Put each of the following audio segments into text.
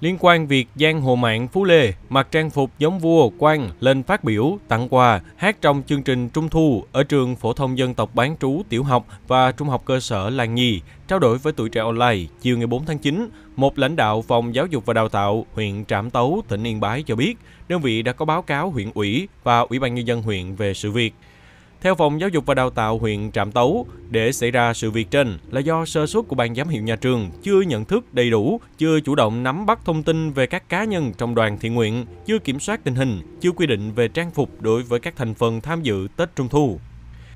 liên quan việc Giang Hồ Mạng Phú Lê mặc trang phục giống vua quan lên phát biểu, tặng quà, hát trong chương trình Trung Thu ở trường phổ thông dân tộc bán trú tiểu học và trung học cơ sở Làng Nhì, trao đổi với tuổi trẻ online chiều ngày 4 tháng 9, một lãnh đạo phòng giáo dục và đào tạo huyện Trạm Tấu, tỉnh Yên Bái cho biết, đơn vị đã có báo cáo huyện ủy và ủy ban nhân dân huyện về sự việc. Theo phòng giáo dục và đào tạo huyện Trạm Tấu, để xảy ra sự việc trên là do sơ suất của ban giám hiệu nhà trường chưa nhận thức đầy đủ, chưa chủ động nắm bắt thông tin về các cá nhân trong đoàn thiện nguyện, chưa kiểm soát tình hình, chưa quy định về trang phục đối với các thành phần tham dự Tết Trung thu.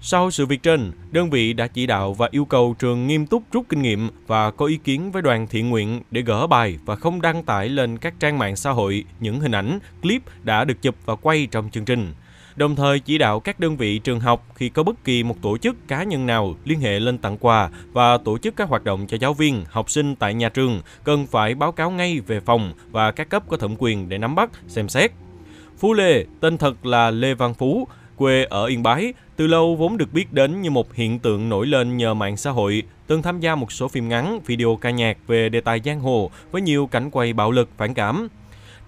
Sau sự việc trên, đơn vị đã chỉ đạo và yêu cầu trường nghiêm túc rút kinh nghiệm và có ý kiến với đoàn thiện nguyện để gỡ bài và không đăng tải lên các trang mạng xã hội những hình ảnh, clip đã được chụp và quay trong chương trình đồng thời chỉ đạo các đơn vị trường học khi có bất kỳ một tổ chức cá nhân nào liên hệ lên tặng quà và tổ chức các hoạt động cho giáo viên, học sinh tại nhà trường cần phải báo cáo ngay về phòng và các cấp có thẩm quyền để nắm bắt, xem xét. Phú Lê, tên thật là Lê Văn Phú, quê ở Yên Bái, từ lâu vốn được biết đến như một hiện tượng nổi lên nhờ mạng xã hội, từng tham gia một số phim ngắn, video ca nhạc về đề tài giang hồ với nhiều cảnh quay bạo lực, phản cảm.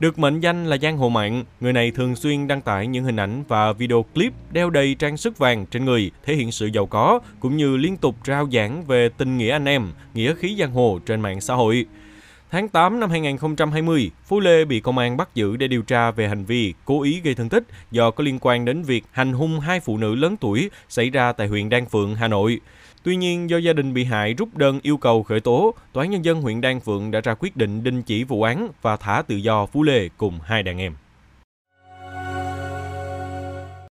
Được mệnh danh là giang hồ mạng, người này thường xuyên đăng tải những hình ảnh và video clip đeo đầy trang sức vàng trên người, thể hiện sự giàu có, cũng như liên tục rao giảng về tình nghĩa anh em, nghĩa khí giang hồ trên mạng xã hội. Tháng 8 năm 2020, Phú Lê bị công an bắt giữ để điều tra về hành vi cố ý gây thương tích do có liên quan đến việc hành hung hai phụ nữ lớn tuổi xảy ra tại huyện Đan Phượng, Hà Nội. Tuy nhiên, do gia đình bị hại rút đơn yêu cầu khởi tố, Tòa án Nhân dân huyện Đan Phượng đã ra quyết định đình chỉ vụ án và thả tự do Phú Lê cùng hai đàn em.